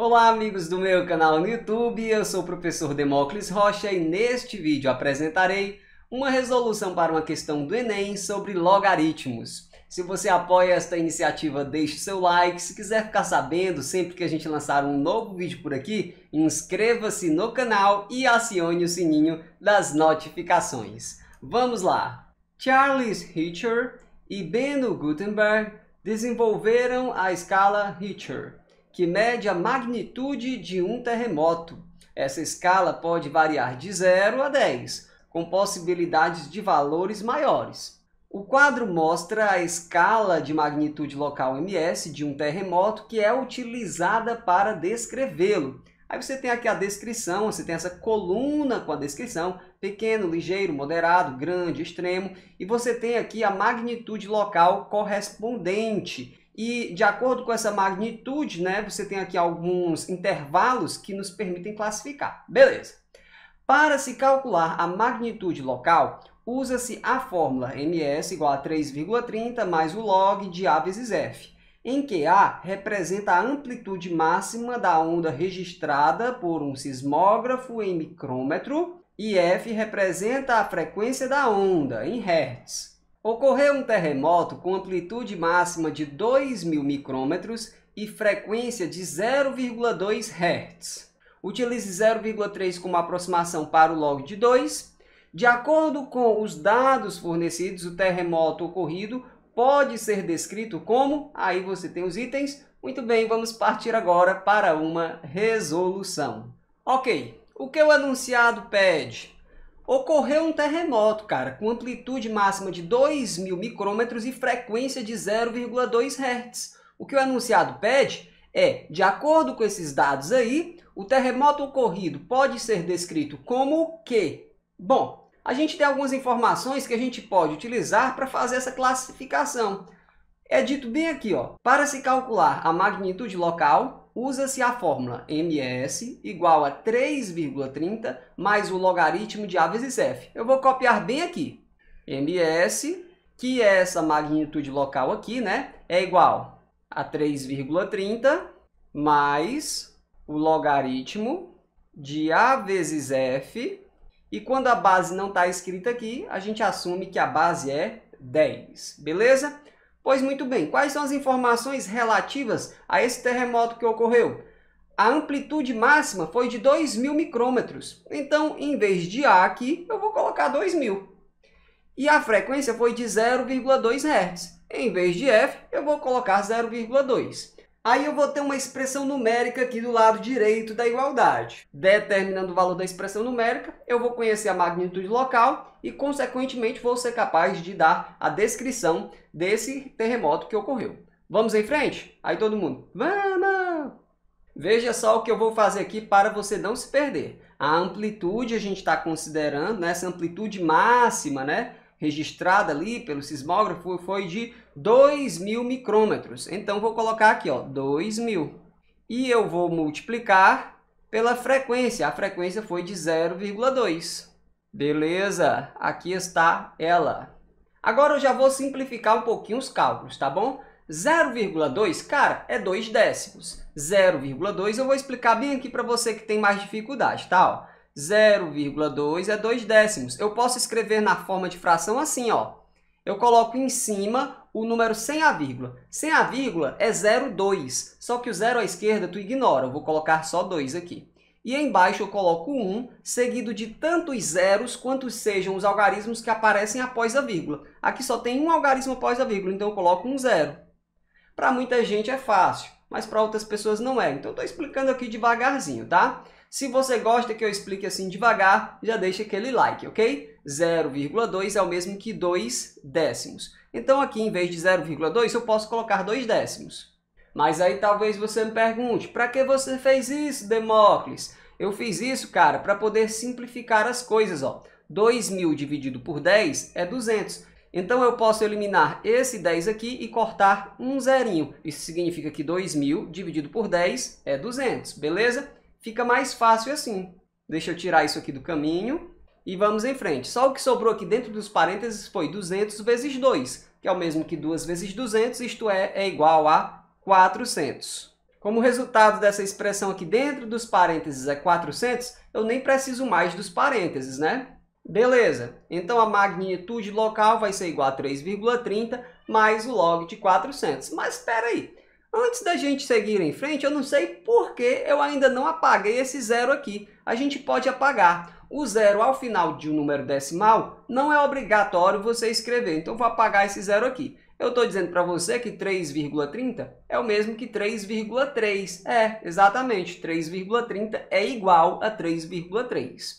Olá amigos do meu canal no YouTube, eu sou o professor Demócles Rocha e neste vídeo apresentarei uma resolução para uma questão do Enem sobre logaritmos. Se você apoia esta iniciativa, deixe seu like. Se quiser ficar sabendo sempre que a gente lançar um novo vídeo por aqui, inscreva-se no canal e acione o sininho das notificações. Vamos lá! Charles Richter e Beno Gutenberg desenvolveram a escala Richter que mede a magnitude de um terremoto. Essa escala pode variar de 0 a 10, com possibilidades de valores maiores. O quadro mostra a escala de magnitude local MS de um terremoto que é utilizada para descrevê-lo. Aí você tem aqui a descrição, você tem essa coluna com a descrição, pequeno, ligeiro, moderado, grande, extremo, e você tem aqui a magnitude local correspondente, e de acordo com essa magnitude, né, você tem aqui alguns intervalos que nos permitem classificar. Beleza. Para se calcular a magnitude local, usa-se a fórmula ms igual a 3,30 mais o log de A vezes F, em que A representa a amplitude máxima da onda registrada por um sismógrafo em micrômetro e F representa a frequência da onda em hertz. Ocorreu um terremoto com amplitude máxima de 2.000 micrômetros e frequência de 0,2 Hz. Utilize 0,3 como aproximação para o log de 2. De acordo com os dados fornecidos, o terremoto ocorrido pode ser descrito como... Aí você tem os itens. Muito bem, vamos partir agora para uma resolução. Ok, o que o anunciado pede? Ocorreu um terremoto, cara, com amplitude máxima de 2.000 micrômetros e frequência de 0,2 Hz. O que o enunciado pede é, de acordo com esses dados aí, o terremoto ocorrido pode ser descrito como o quê? Bom, a gente tem algumas informações que a gente pode utilizar para fazer essa classificação. É dito bem aqui, ó, para se calcular a magnitude local, usa-se a fórmula ms igual a 3,30 mais o logaritmo de a vezes f. Eu vou copiar bem aqui. ms, que é essa magnitude local aqui, né? É igual a 3,30 mais o logaritmo de a vezes f. E quando a base não está escrita aqui, a gente assume que a base é 10, beleza? Pois muito bem, quais são as informações relativas a esse terremoto que ocorreu? A amplitude máxima foi de 2.000 micrômetros. Então, em vez de A aqui, eu vou colocar 2.000. E a frequência foi de 0,2 Hz. Em vez de F, eu vou colocar 0,2. Aí eu vou ter uma expressão numérica aqui do lado direito da igualdade. Determinando o valor da expressão numérica, eu vou conhecer a magnitude local e, consequentemente, vou ser capaz de dar a descrição desse terremoto que ocorreu. Vamos em frente? Aí todo mundo, vamos! Veja só o que eu vou fazer aqui para você não se perder. A amplitude a gente está considerando, né? essa amplitude máxima, né? registrada ali pelo sismógrafo foi de 2.000 micrômetros. Então, vou colocar aqui, ó, 2.000. E eu vou multiplicar pela frequência. A frequência foi de 0,2. Beleza, aqui está ela. Agora eu já vou simplificar um pouquinho os cálculos, tá bom? 0,2, cara, é 2 décimos. 0,2 eu vou explicar bem aqui para você que tem mais dificuldade, tá? 0,2 é 2 décimos. Eu posso escrever na forma de fração assim, ó. Eu coloco em cima o número sem a vírgula. Sem a vírgula é 0,2, só que o zero à esquerda tu ignora, eu vou colocar só 2 aqui. E embaixo eu coloco 1, seguido de tantos zeros quantos sejam os algarismos que aparecem após a vírgula. Aqui só tem um algarismo após a vírgula, então eu coloco um zero. Para muita gente é fácil, mas para outras pessoas não é. Então, estou explicando aqui devagarzinho, tá? Se você gosta que eu explique assim devagar, já deixa aquele like, ok? 0,2 é o mesmo que 2 décimos. Então aqui, em vez de 0,2, eu posso colocar 2 décimos. Mas aí talvez você me pergunte, para que você fez isso, Demócles? Eu fiz isso, cara, para poder simplificar as coisas. Ó. 2.000 dividido por 10 é 200. Então, eu posso eliminar esse 10 aqui e cortar um zerinho. Isso significa que 2.000 dividido por 10 é 200, beleza? fica mais fácil assim. Deixa eu tirar isso aqui do caminho e vamos em frente. Só o que sobrou aqui dentro dos parênteses foi 200 vezes 2, que é o mesmo que 2 vezes 200, isto é, é igual a 400. Como resultado dessa expressão aqui dentro dos parênteses é 400, eu nem preciso mais dos parênteses, né? Beleza, então a magnitude local vai ser igual a 3,30 mais o log de 400. Mas espera aí, Antes da gente seguir em frente, eu não sei por que eu ainda não apaguei esse zero aqui. A gente pode apagar. O zero ao final de um número decimal não é obrigatório você escrever. Então, vou apagar esse zero aqui. Eu estou dizendo para você que 3,30 é o mesmo que 3,3. É, exatamente. 3,30 é igual a 3,3.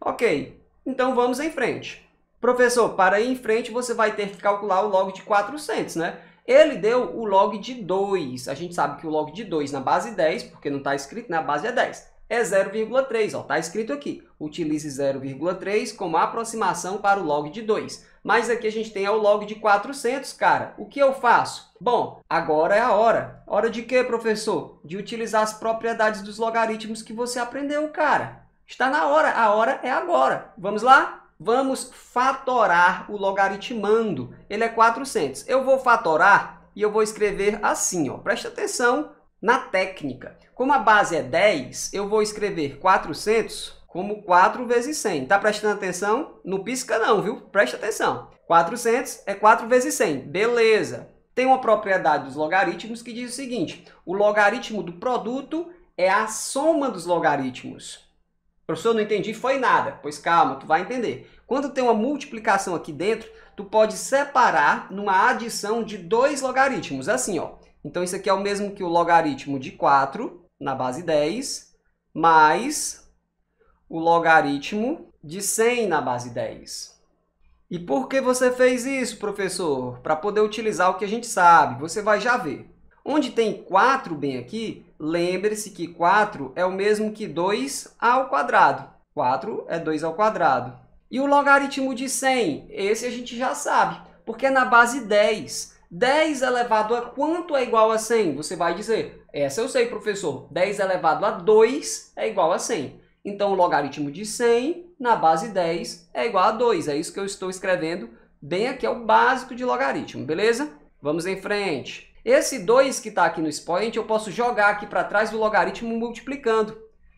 Ok, então vamos em frente. Professor, para ir em frente, você vai ter que calcular o log de 400, né? Ele deu o log de 2. A gente sabe que o log de 2 na base 10, porque não está escrito, na base é 10, é 0,3. Está escrito aqui. Utilize 0,3 como aproximação para o log de 2. Mas aqui a gente tem é o log de 400, cara. O que eu faço? Bom, agora é a hora. Hora de quê, professor? De utilizar as propriedades dos logaritmos que você aprendeu, cara. Está na hora. A hora é agora. Vamos lá? vamos fatorar o logaritmando. Ele é 400. Eu vou fatorar e eu vou escrever assim, ó. Presta atenção na técnica. Como a base é 10, eu vou escrever 400 como 4 vezes 100. Tá prestando atenção? Não pisca não, viu? Presta atenção. 400 é 4 vezes 100. Beleza. Tem uma propriedade dos logaritmos que diz o seguinte, o logaritmo do produto é a soma dos logaritmos. Professor, não entendi, foi nada. Pois calma, tu vai entender. Quando tem uma multiplicação aqui dentro, tu pode separar numa adição de dois logaritmos, é assim, ó. Então, isso aqui é o mesmo que o logaritmo de 4, na base 10, mais o logaritmo de 100 na base 10. E por que você fez isso, professor? Para poder utilizar o que a gente sabe, você vai já ver. Onde tem 4 bem aqui, lembre-se que 4 é o mesmo que 2 ao quadrado. 4 é 2 ao quadrado. E o logaritmo de 100? Esse a gente já sabe, porque é na base 10. 10 elevado a quanto é igual a 100? Você vai dizer, essa eu sei, professor. 10 elevado a 2 é igual a 100. Então, o logaritmo de 100 na base 10 é igual a 2. É isso que eu estou escrevendo bem aqui, é o básico de logaritmo, beleza? Vamos em frente. Esse 2 que está aqui no expoente, eu posso jogar aqui para trás do logaritmo multiplicando.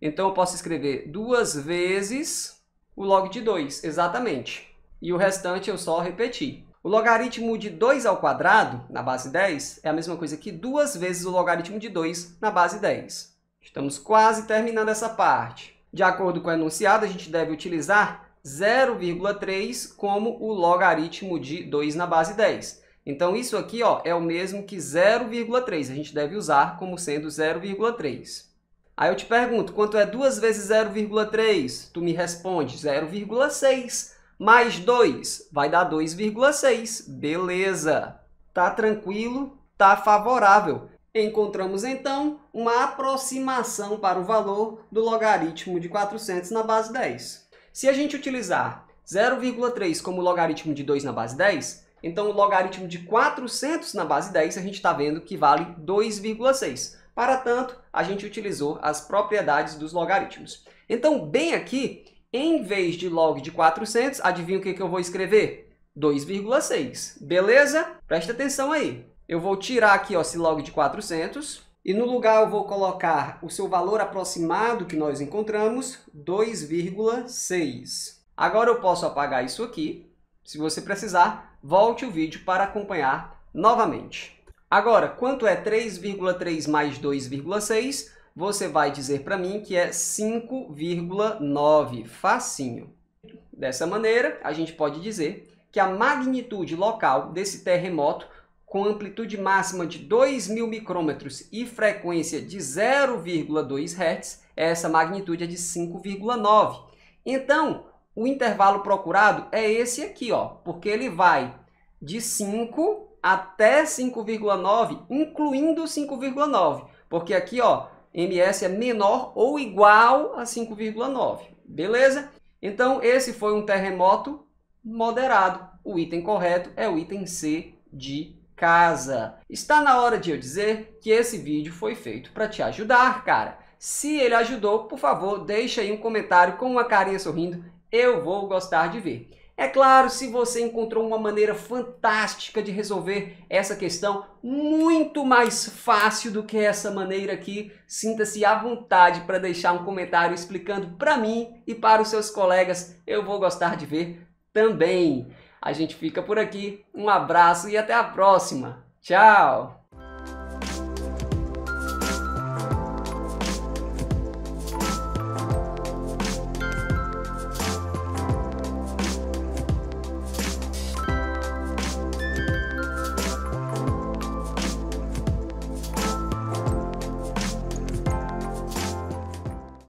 Então, eu posso escrever duas vezes o log de 2, exatamente. E o restante eu só repeti. O logaritmo de 2 ao quadrado, na base 10, é a mesma coisa que duas vezes o logaritmo de 2 na base 10. Estamos quase terminando essa parte. De acordo com o enunciado, a gente deve utilizar 0,3 como o logaritmo de 2 na base 10. Então isso aqui ó, é o mesmo que 0,3. A gente deve usar como sendo 0,3. Aí eu te pergunto, quanto é 2 vezes 0,3? Tu me responde 0,6 mais 2, vai dar 2,6. Beleza. Tá tranquilo, tá favorável. Encontramos, então, uma aproximação para o valor do logaritmo de 400 na base 10. Se a gente utilizar 0,3 como logaritmo de 2 na base 10, então, o logaritmo de 400 na base 10, a gente está vendo que vale 2,6. Para tanto, a gente utilizou as propriedades dos logaritmos. Então, bem aqui, em vez de log de 400, adivinha o que, que eu vou escrever? 2,6. Beleza? Presta atenção aí. Eu vou tirar aqui ó, esse log de 400 e no lugar eu vou colocar o seu valor aproximado que nós encontramos, 2,6. Agora eu posso apagar isso aqui. Se você precisar, volte o vídeo para acompanhar novamente. Agora, quanto é 3,3 mais 2,6? Você vai dizer para mim que é 5,9, facinho. Dessa maneira, a gente pode dizer que a magnitude local desse terremoto com amplitude máxima de 2.000 micrômetros e frequência de 0,2 Hz, essa magnitude é de 5,9. Então, o intervalo procurado é esse aqui, ó, porque ele vai de 5 até 5,9, incluindo 5,9, porque aqui, ó, ms é menor ou igual a 5,9, beleza? Então, esse foi um terremoto moderado. O item correto é o item C de casa. Está na hora de eu dizer que esse vídeo foi feito para te ajudar, cara. Se ele ajudou, por favor, deixa aí um comentário com uma carinha sorrindo eu vou gostar de ver. É claro, se você encontrou uma maneira fantástica de resolver essa questão, muito mais fácil do que essa maneira aqui, sinta-se à vontade para deixar um comentário explicando para mim e para os seus colegas. Eu vou gostar de ver também. A gente fica por aqui. Um abraço e até a próxima. Tchau!